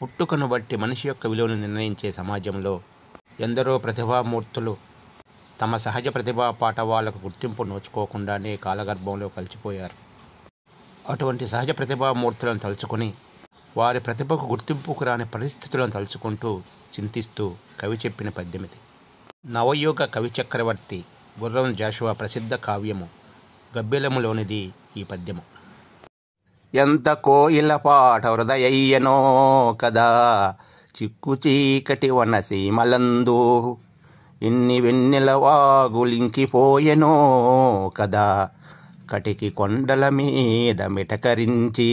పుట్టుకను బట్టి మనిషి యొక్క విలువను నిర్ణయించే సమాజంలో ఎందరో ప్రతిభామూర్తులు తమ సహజ ప్రతిభా పాఠవాళ్లకు గుర్తింపు నోచుకోకుండానే కాలగర్భంలో కలిసిపోయారు అటువంటి సహజ ప్రతిభామూర్తులను తలుచుకొని వారి ప్రతిభకు గుర్తింపుకు రాని పరిస్థితులను తలుచుకుంటూ చింతిస్తూ కవి చెప్పిన పద్యమిది నవయుగ కవి చక్రవర్తి గుర్రం జాషువా ప్రసిద్ధ కావ్యము గబ్బిలములోనిది ఈ పద్యము ఎంత కోయిల పాట హృదయయ్యనో కదా చిక్కు చీకటి వనసీమలందు ఇన్ని వెన్నెల వాగులింకిపోయెనో కదా కటికి కొండల మీద మిటకరించి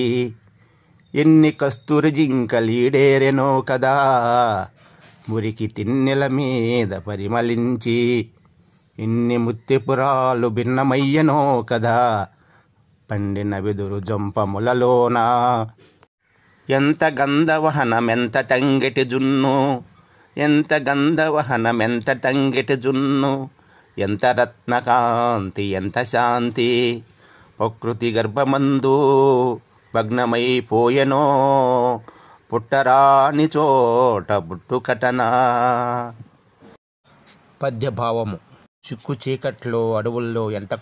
ఎన్ని కస్తూరి జింకలీడేరెనో కదా మురికి తిన్నెల మీద పరిమళించి ఇన్ని ముత్తిపురాలు భిన్నమయ్యనో కదా పండిన వెదురు జంపములలోన ఎంత గంధవహనమెంత తంగిటి జున్ను ఎంత గంధవహనమెంత తంగిటి జున్ను ఎంత రత్నకాంతి ఎంత శాంతి ప్రకృతి గర్భమందు భగ్నమైపోయెనో పుట్టరాని చోట బుట్టుకటనా పద్యభావము చిక్కు చీకట్లో అడవుల్లో ఎంత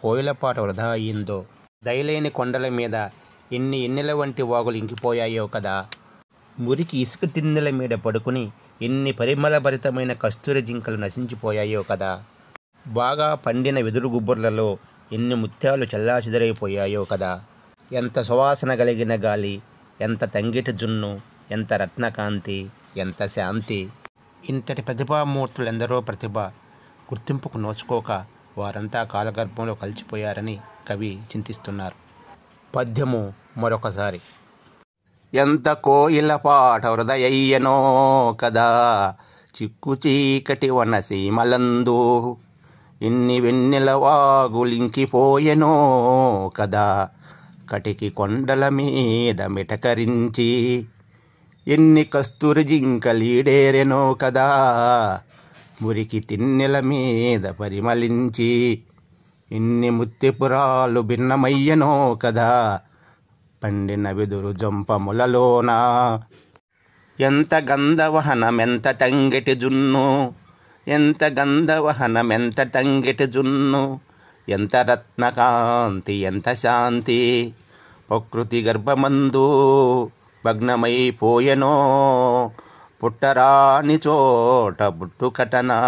పాట వృధా అయిందో దయలేని కొండల మీద ఎన్ని ఎన్నెల వంటి వాగులు ఇంకిపోయాయో కదా మురికి ఇసుక తిన్నెల మీద పడుకుని ఎన్ని పరిమళభరితమైన కస్తూరి జింకలు నశించిపోయాయో కదా బాగా పండిన వెదురు గుబ్బుర్లలో ఎన్ని ముత్యాలు చల్లాచెదరైపోయాయో కదా ఎంత సువాసన కలిగిన గాలి ఎంత తంగిటి జున్ను ఎంత రత్నకాంతి ఎంత శాంతి ఇంతటి ప్రతిభామూర్తులెందరో ప్రతిభ గుర్తింపుకు నోచుకోక వారంతా కాలగర్భంలో కలిసిపోయారని కవి చింతిస్తున్నారు పద్యము మరొకసారి ఎంత కోయిల పాట హృదయ్యనో కదా చిక్కు చీకటి వన సీమలందు ఇన్ని వెన్నెల వాగులింకిపోయెనో కదా కటికి కొండల మీద మిటకరించి ఎన్ని కస్తూరి జింకలీడేరెనో కదా మురికి తిన్నెల మీద పరిమళించి ఇన్ని ముత్తిపురాలు భిన్నమయ్యనో కదా పండిన వెదురు జంపములలోన ఎంత గంధవహనమెంత తంగిటి జున్ను ఎంత గంధవహనమెంత తంగిటి జున్ను ఎంత రత్నకాంతి ఎంత శాంతి ప్రకృతి గర్భమందు భగ్నమైపోయెనో పుట్టరాని చోట బుట్టుకటనా